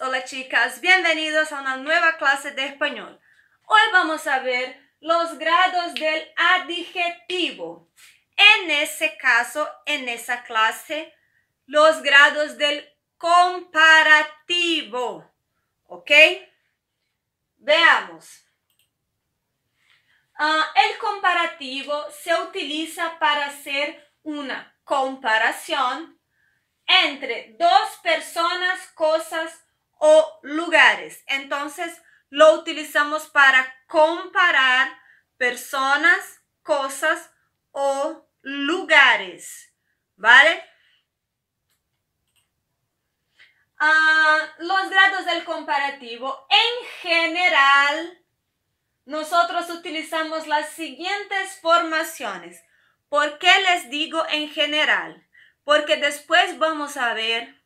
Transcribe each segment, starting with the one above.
hola chicas, bienvenidos a una nueva clase de español. Hoy vamos a ver los grados del adjetivo. En ese caso, en esa clase, los grados del comparativo. ¿Ok? Veamos. Ah, el comparativo se utiliza para hacer una comparación entre dos personas, cosas o lugares. Entonces lo utilizamos para comparar personas, cosas o lugares. ¿Vale? Ah, los grados del comparativo. En general, nosotros utilizamos las siguientes formaciones. ¿Por qué les digo en general? Porque después vamos a ver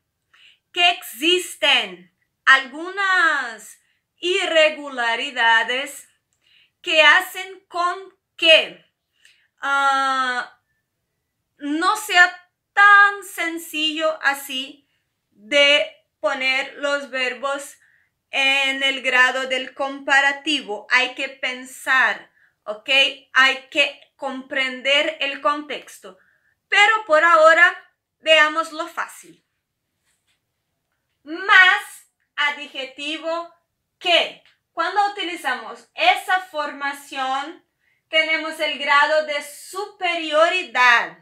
que existen algunas irregularidades que hacen con que ah, no sea tan sencillo así de poner los verbos en el grado del comparativo. Hay que pensar, ¿ok? Hay que comprender el contexto. Pero por ahora, veamos lo fácil. Más adjetivo que. Cuando utilizamos esa formación, tenemos el grado de superioridad.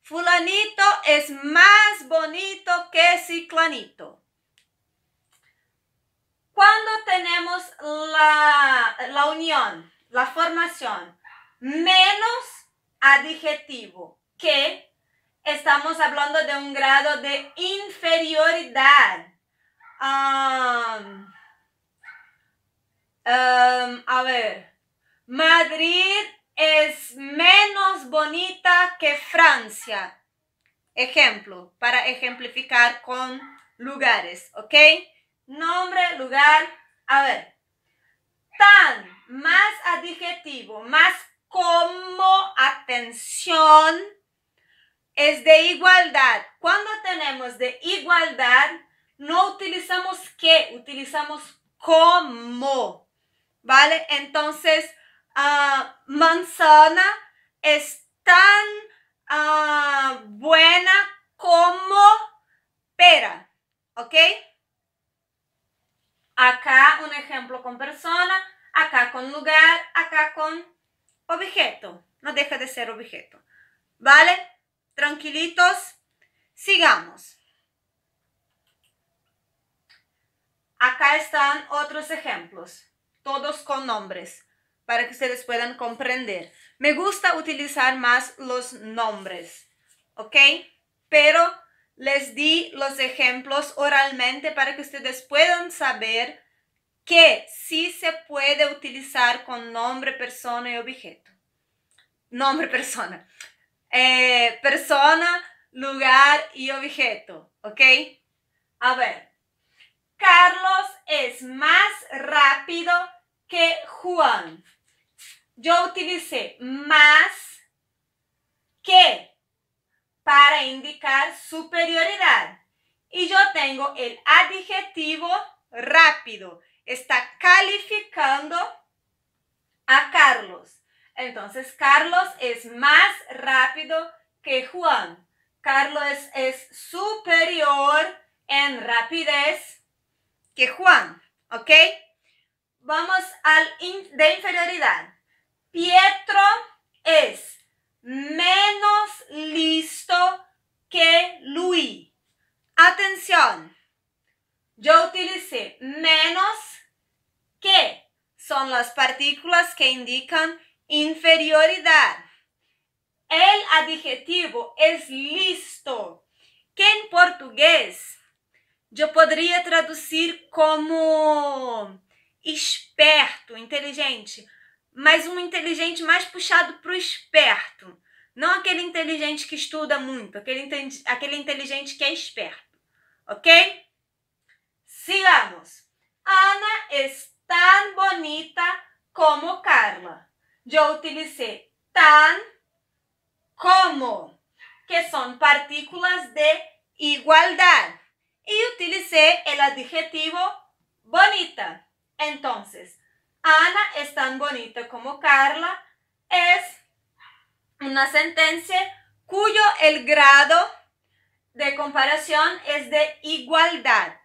Fulanito es más bonito que ciclanito. Cuando tenemos la, la unión, la formación, menos adjetivo que, estamos hablando de un grado de inferioridad a ver, Madrid es menos bonita que Francia. Ejemplo, para ejemplificar con lugares, ¿ok? Nombre, lugar, a ver. Tan, más adjetivo, más como atención, es de igualdad. Cuando tenemos de igualdad, no utilizamos que, utilizamos como. ¿Vale? Entonces, ah, manzana es tan ah, buena como pera. ¿Ok? Acá un ejemplo con persona, acá con lugar, acá con objeto. No deja de ser objeto. ¿Vale? Tranquilitos. Sigamos. Acá están otros ejemplos, todos con nombres, para que ustedes puedan comprender. Me gusta utilizar más los nombres, ¿ok? Pero les di los ejemplos oralmente para que ustedes puedan saber que sí se puede utilizar con nombre, persona y objeto. Nombre, persona. Eh, persona, lugar y objeto, ¿ok? A ver. Carlos es más rápido que Juan. Yo utilicé más que para indicar superioridad. Y yo tengo el adjetivo rápido. Está calificando a Carlos. Entonces, Carlos es más rápido que Juan. Carlos es superior en rapidez que Juan, ¿ok? Vamos al de inferioridad. Pietro es menos listo que Luis. Atención, yo utilicé menos que. Son las partículas que indican inferioridad. El adjetivo es listo, que en portugués eu poderia traduzir como esperto, inteligente, mas um inteligente mais puxado para o esperto. Não aquele inteligente que estuda muito, aquele, aquele inteligente que é esperto. Ok? Sigamos. Ana é tão bonita como Carla. Eu utilizei tan como, que são partículas de igualdade. y utilicé el adjetivo bonita. Entonces, Ana es tan bonita como Carla es una sentencia cuyo el grado de comparación es de igualdad.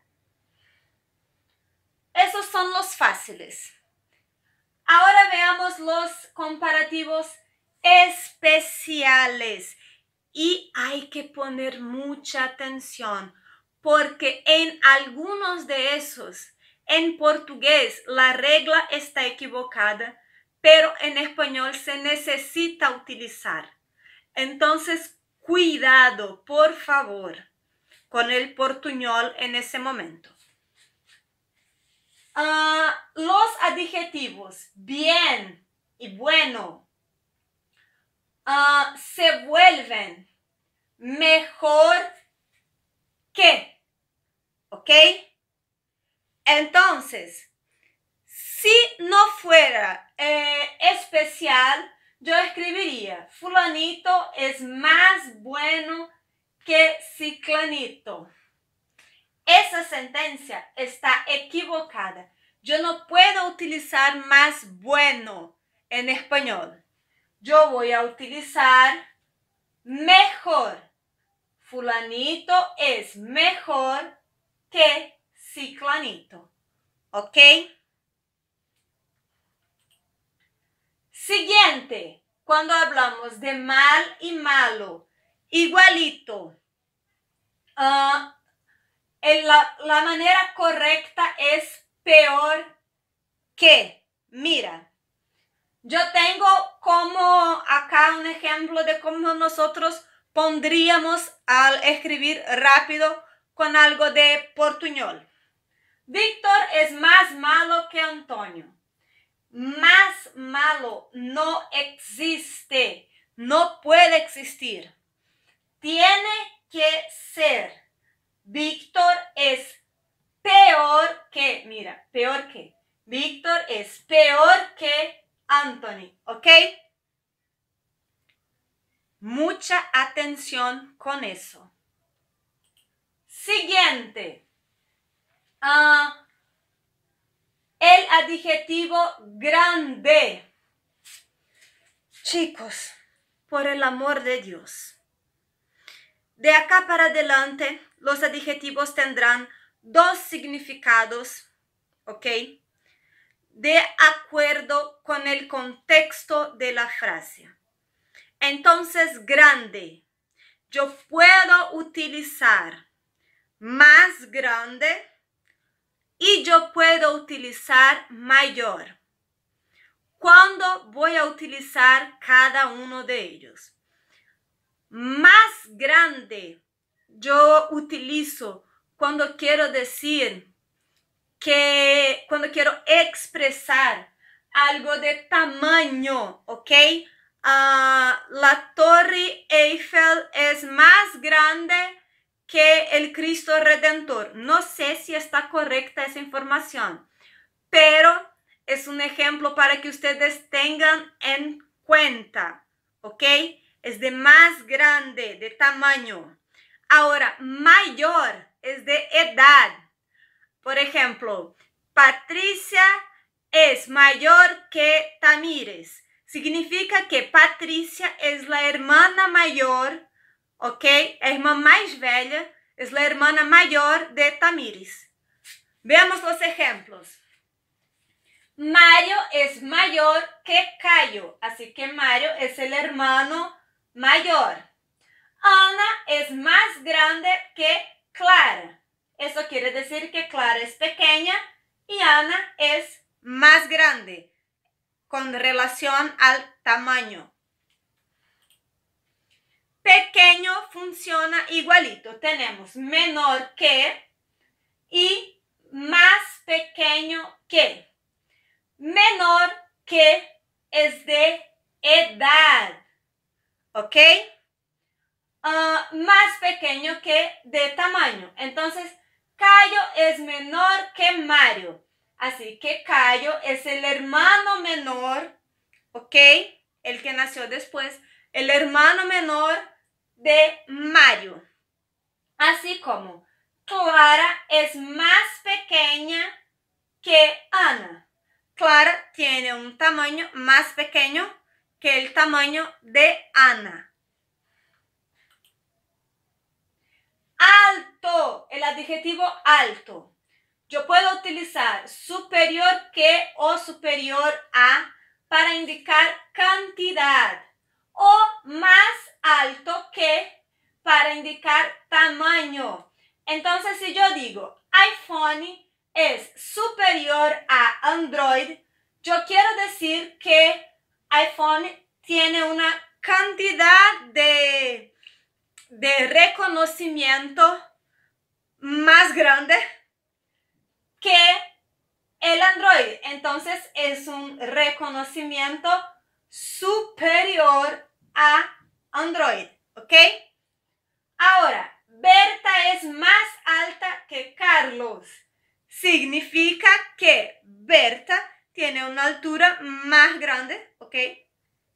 Esos son los fáciles. Ahora veamos los comparativos especiales y hay que poner mucha atención porque en algunos de esos, en portugués, la regla está equivocada, pero en español se necesita utilizar. Entonces, cuidado, por favor, con el portuñol en ese momento. Ah, los adjetivos bien y bueno ah, se vuelven mejor ¿Qué, ¿Ok? Entonces, si no fuera eh, especial, yo escribiría, fulanito es más bueno que ciclanito. Esa sentencia está equivocada. Yo no puedo utilizar más bueno en español. Yo voy a utilizar mejor fulanito es mejor que ciclanito. ¿Ok? Siguiente, cuando hablamos de mal y malo, igualito. Ah, la, la manera correcta es peor que. Mira. Yo tengo como acá un ejemplo de cómo nosotros pondríamos al escribir rápido con algo de portuñol. Víctor es más malo que Antonio. Más malo no existe, no puede existir. Tiene que ser. Víctor es peor que, mira, peor que. Víctor es peor que Anthony, ¿ok? Mucha atención con eso. Siguiente. Ah, el adjetivo grande. Chicos, por el amor de Dios. De acá para adelante, los adjetivos tendrán dos significados, ¿ok? De acuerdo con el contexto de la frase. Entonces grande. Yo puedo utilizar más grande y yo puedo utilizar mayor. ¿Cuándo voy a utilizar cada uno de ellos? Más grande yo utilizo cuando quiero decir que, cuando quiero expresar algo de tamaño, ¿ok? Ah, la Torre Eiffel es más grande que el Cristo Redentor. No sé si está correcta esa información, pero es un ejemplo para que ustedes tengan en cuenta, ¿ok? Es de más grande, de tamaño. Ahora, mayor es de edad. Por ejemplo, Patricia es mayor que Tamires. Significa que Patricia es la hermana mayor, ¿ok? La hermana más velha es la hermana mayor de Tamiris. Veamos los ejemplos. Mario es mayor que Cayo, así que Mario es el hermano mayor. Ana es más grande que Clara. Eso quiere decir que Clara es pequeña y Ana es más grande con relación al tamaño. Pequeño funciona igualito. Tenemos menor que y más pequeño que. Menor que es de edad. ¿Ok? Ah, más pequeño que de tamaño. Entonces, Cayo es menor que Mario. Así que Cayo es el hermano menor, ¿ok? El que nació después, el hermano menor de Mario. Así como Clara es más pequeña que Ana. Clara tiene un tamaño más pequeño que el tamaño de Ana. Alto, el adjetivo alto. Yo puedo utilizar superior que o superior a para indicar cantidad o más alto que para indicar tamaño. Entonces, si yo digo iPhone es superior a Android, yo quiero decir que iPhone tiene una cantidad de, de reconocimiento más grande que el Android. Entonces es un reconocimiento superior a Android, ¿ok? Ahora, Berta es más alta que Carlos. Significa que Berta tiene una altura más grande, ¿ok?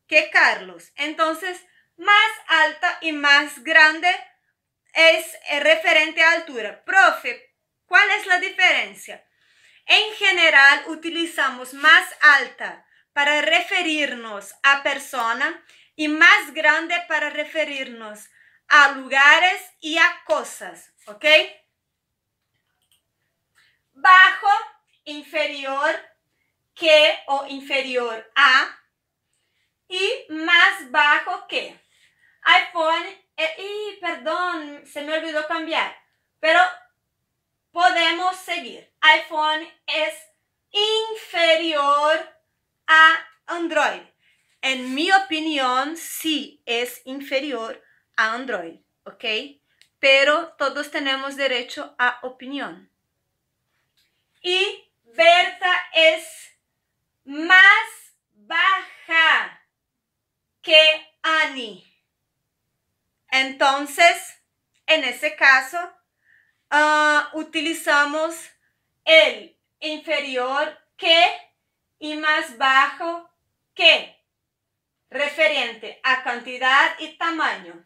Que Carlos. Entonces, más alta y más grande es eh, referente a altura. Profe, ¿Cuál es la diferencia? En general utilizamos más alta para referirnos a persona y más grande para referirnos a lugares y a cosas, ¿ok? Bajo, inferior, que o inferior a y más bajo que. iPhone, eh, y perdón, se me olvidó cambiar, pero podemos seguir. iPhone es inferior a Android. En mi opinión, sí es inferior a Android, ¿ok? Pero todos tenemos derecho a opinión. Y Berta es más baja que Annie. Entonces, en ese caso, Ah, utilizamos el inferior que y más bajo que, referente a cantidad y tamaño.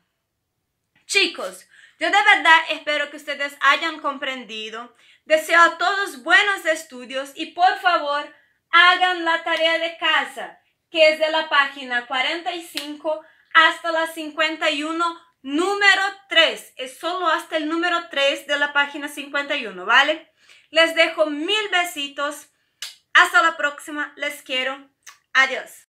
Chicos, yo de verdad espero que ustedes hayan comprendido. Deseo a todos buenos estudios y por favor hagan la tarea de casa, que es de la página 45 hasta la 51 Número 3, es solo hasta el número 3 de la página 51, ¿vale? Les dejo mil besitos. Hasta la próxima, les quiero. Adiós.